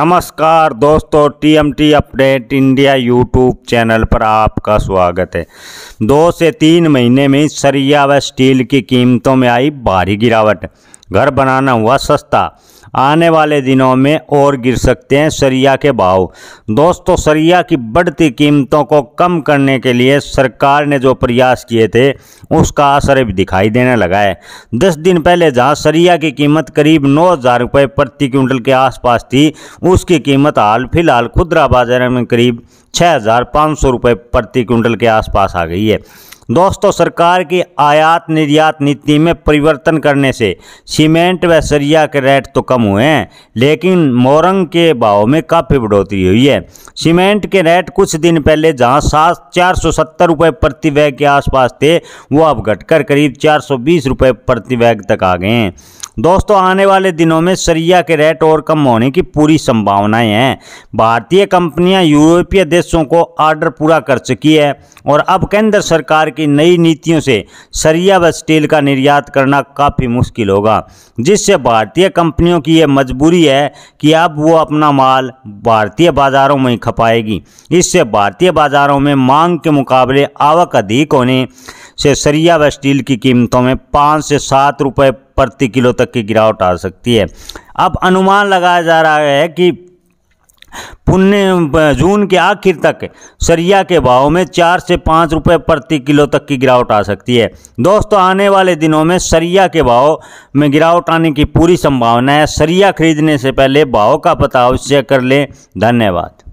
नमस्कार दोस्तों TMT update India YouTube channel पर आपका स्वागत है दो से तीन महीने में सरिया व स्टील की कीमतों में आई भारी गिरावट घर बनाना हुआ सस्ता आने वाले दिनों में और गिर सकते हैं सरिया के भाव दोस्तों सरिया की बढ़ती कीमतों को कम करने के लिए सरकार ने जो प्रयास किए थे उसका असर भी दिखाई देने लगा है दस दिन पहले जहां सरिया की कीमत करीब नौ हज़ार रुपये प्रति क्विंटल के आसपास थी उसकी कीमत हाल फिलहाल खुदरा बाजार में करीब छः हज़ार पाँच सौ रुपये प्रति क्विंटल के आसपास आ गई है दोस्तों सरकार की आयात निर्यात नीति में परिवर्तन करने से सीमेंट व सरिया के रेट तो कम हुए हैं लेकिन मोरंग के भाव में काफ़ी बढ़ोतरी हुई है सीमेंट के रेट कुछ दिन पहले जहां सात चार सौ सत्तर रुपये प्रति बैग के आसपास थे वो अब घटकर करीब चार सौ बीस रुपये प्रति बैग तक आ गए हैं दोस्तों आने वाले दिनों में सरिया के रेट और कम होने की पूरी संभावनाएं हैं भारतीय कंपनियां यूरोपीय देशों को ऑर्डर पूरा कर चुकी है और अब केंद्र सरकार की नई नीतियों से सरिया व स्टील का निर्यात करना काफ़ी मुश्किल होगा जिससे भारतीय कंपनियों की यह मजबूरी है कि अब वो अपना माल भारतीय बाज़ारों में ही खपाएगी इससे भारतीय बाज़ारों में मांग के मुकाबले आवक अधिक होने से सरिया व स्टील की कीमतों में पाँच से सात रुपये प्रति किलो तक की गिरावट आ सकती है अब अनुमान लगाया जा रहा है कि पुण्य जून के आखिर तक सरिया के भाव में चार से पाँच रुपये प्रति किलो तक की गिरावट आ सकती है दोस्तों आने वाले दिनों में सरिया के भाव में गिरावट आने की पूरी संभावना है सरिया खरीदने से पहले भाव का पता अवश्य कर लें धन्यवाद